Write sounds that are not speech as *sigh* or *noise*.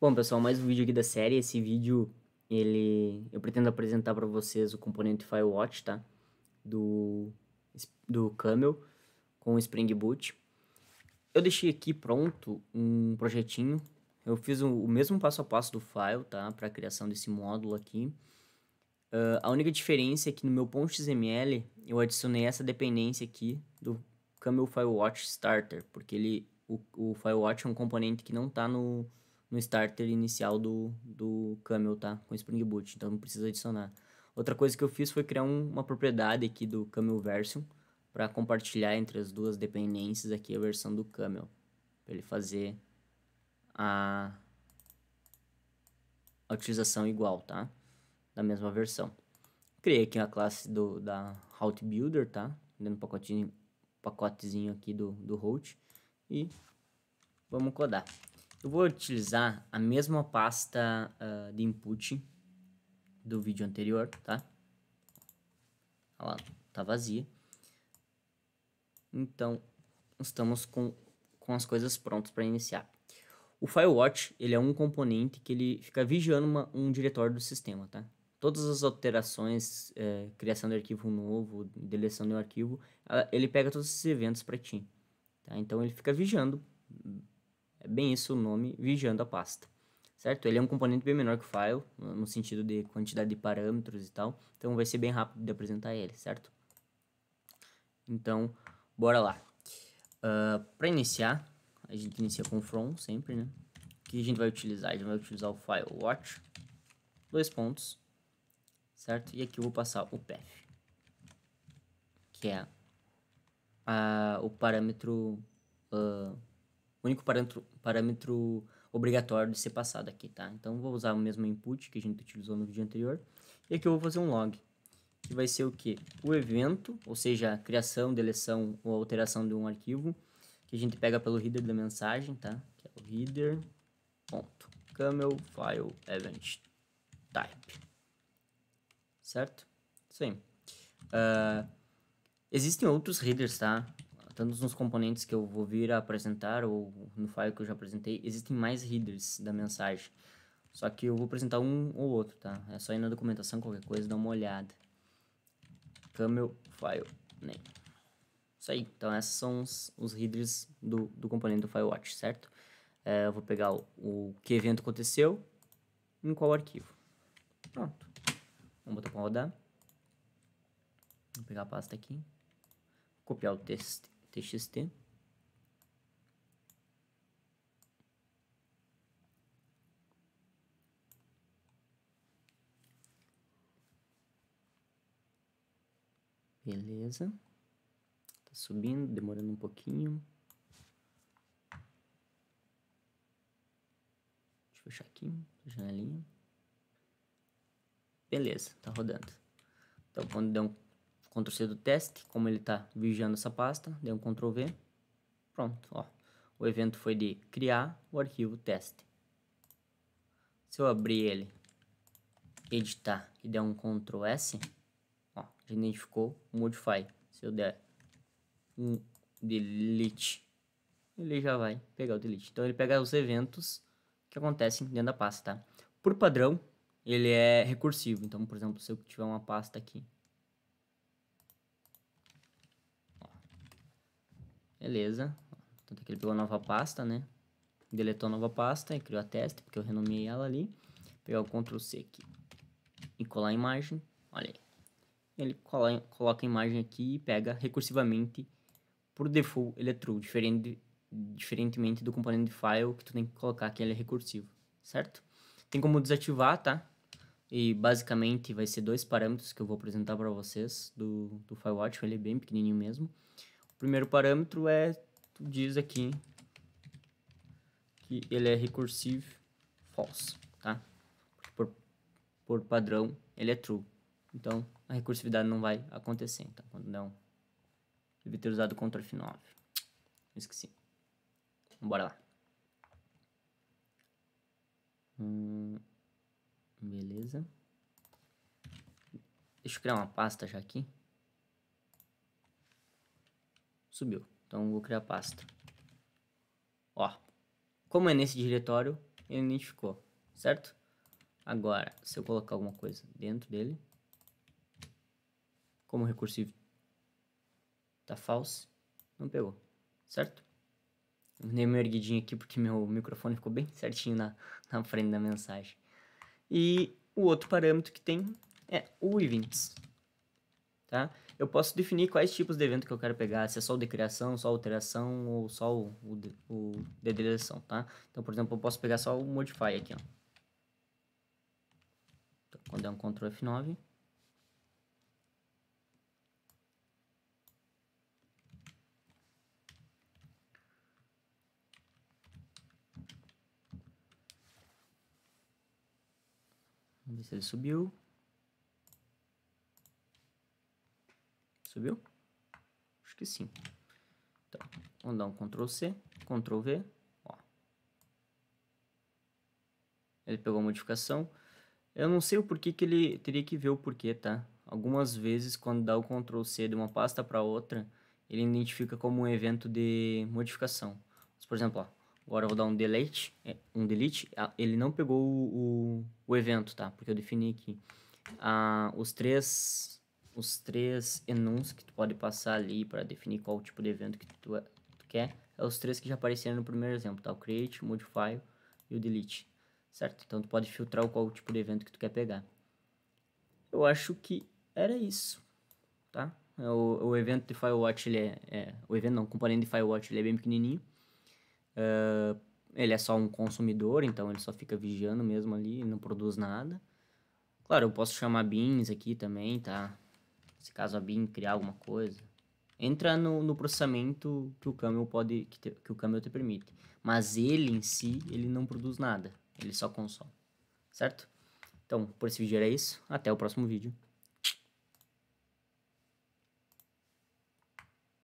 Bom, pessoal, mais um vídeo aqui da série. Esse vídeo, ele, eu pretendo apresentar para vocês o componente Firewatch, tá? Do, do Camel com o Spring Boot. Eu deixei aqui pronto um projetinho. Eu fiz o, o mesmo passo a passo do file, tá? Para a criação desse módulo aqui. Uh, a única diferença é que no meu .xml eu adicionei essa dependência aqui do Camel Firewatch Starter, porque ele, o, o Firewatch é um componente que não está no no starter inicial do, do Camel, tá? Com Spring Boot, então não precisa adicionar. Outra coisa que eu fiz foi criar um, uma propriedade aqui do Camel Version para compartilhar entre as duas dependências aqui a versão do Camel, para ele fazer a, a utilização igual, tá? Da mesma versão. Criei aqui a classe do, da Route Builder, tá? Dentro do pacotinho, pacotezinho aqui do, do Route e vamos codar. Eu vou utilizar a mesma pasta uh, de input do vídeo anterior, tá? Olha lá, tá vazia. Então, estamos com, com as coisas prontas para iniciar. O FileWatch, ele é um componente que ele fica vigiando uma, um diretório do sistema, tá? Todas as alterações, é, criação de arquivo novo, deleção de um arquivo, ele pega todos esses eventos para ti. Tá? Então, ele fica vigiando é bem isso o nome, vigiando a pasta. Certo? Ele é um componente bem menor que o file, no sentido de quantidade de parâmetros e tal. Então vai ser bem rápido de apresentar ele, certo? Então, bora lá. Uh, ah, Para iniciar, a gente inicia com from sempre, né? O que a gente vai utilizar? A gente vai utilizar o file watch, dois pontos, certo? E aqui eu vou passar o path, que é a, ah, o parâmetro uh, único parâmetro, parâmetro obrigatório de ser passado aqui, tá? Então, vou usar o mesmo input que a gente utilizou no vídeo anterior. E aqui eu vou fazer um log, que vai ser o que? O evento, ou seja, a criação, deleção ou alteração de um arquivo, que a gente pega pelo header da mensagem, tá? Que é o header ponto camel file event type. Certo? Isso aí. Uh, existem outros headers, tá? tanto nos componentes que eu vou vir a apresentar ou no file que eu já apresentei, existem mais readers da mensagem. Só que eu vou apresentar um ou outro, tá? É só ir na documentação, qualquer coisa, dar uma olhada. Camel file name. Isso aí. Então, esses são os, os readers do, do componente do watch certo? É, eu vou pegar o, o, que evento aconteceu em qual arquivo. Pronto. Vamos botar para rodar. Vou pegar a pasta aqui. Copiar o texto txt. Beleza. Tá subindo, demorando um pouquinho. Deixa eu fechar aqui, janelinha. Beleza, tá rodando. Então, quando der um Ctrl C do teste, como ele está vigiando essa pasta, dei um Ctrl V, pronto, ó. O evento foi de criar o arquivo teste. Se eu abrir ele, editar e der um Ctrl S, ó, identificou modify. Se eu der um delete, ele já vai pegar o delete. Então ele pega os eventos que acontecem dentro da pasta, tá? Por padrão, ele é recursivo. Então, por exemplo, se eu tiver uma pasta aqui Beleza. Tanto que ele pegou a nova pasta, né? Deletou a nova pasta e criou a teste, porque eu renomeei ela ali. pegar o Ctrl C aqui e colar a imagem. Olha aí. Ele cola, coloca a imagem aqui e pega recursivamente por default ele é diferente, diferentemente do componente file que tu tem que colocar que ele é recursivo, certo? Tem como desativar, tá? E basicamente vai ser dois parâmetros que eu vou apresentar para vocês do, do FileWatch, ele é bem pequenininho mesmo primeiro parâmetro é, tu diz aqui que ele é recursivo false, tá? Por, por padrão, ele é true. Então, a recursividade não vai acontecer, então, quando não. ter usado Ctrl F9. Esqueci. Bora lá. Hum, beleza. Deixa eu criar uma pasta já aqui. Subiu. Então vou criar pasta. Ó. Como é nesse diretório, ele identificou, certo? Agora, se eu colocar alguma coisa dentro dele, como recursivo tá falso, não pegou, certo? Nem dei uma erguidinha aqui porque meu microfone ficou bem certinho na, *laughs* na frente da mensagem. E o outro parâmetro que tem é o events, tá? eu posso definir quais tipos de evento que eu quero pegar, se é só o de criação, só alteração ou só o, o, de, o de deleção, tá? Então, por exemplo, eu posso pegar só o modify aqui, ó. Então, quando é um Ctrl F9, Vamos ver se ele subiu. Subiu? Acho que sim. Então, vamos dar um Ctrl C, Ctrl V. Ó. Ele pegou a modificação. Eu não sei o porquê que ele teria que ver o porquê, tá? Algumas vezes, quando dá o Ctrl C de uma pasta para outra, ele identifica como um evento de modificação. Mas, por exemplo, ó, agora eu vou dar um delete, é, um delete, ele não pegou o, o, o evento, tá? Porque eu defini aqui ah, os três os três enums que tu pode passar ali para definir qual tipo de evento que tu, é, tu, quer, é os três que já apareceram no primeiro exemplo, tá? O create, o modify e o delete, certo? Então tu pode filtrar qual tipo de evento que tu quer pegar. Eu acho que era isso, tá? É, o, o evento de Firewatch, ele é, é O evento não, o componente de Firewatch, ele é bem pequenininho. Uh, ele é só um consumidor, então ele só fica vigiando mesmo ali, não produz nada. Claro, eu posso chamar beans aqui também, tá? se caso a BIM criar alguma coisa. Entra no, no processamento que o Camel pode que, te, que o Camel te permite, mas ele em si, ele não produz nada, ele só consome. Certo? Então, por esse vídeo era isso, até o próximo vídeo.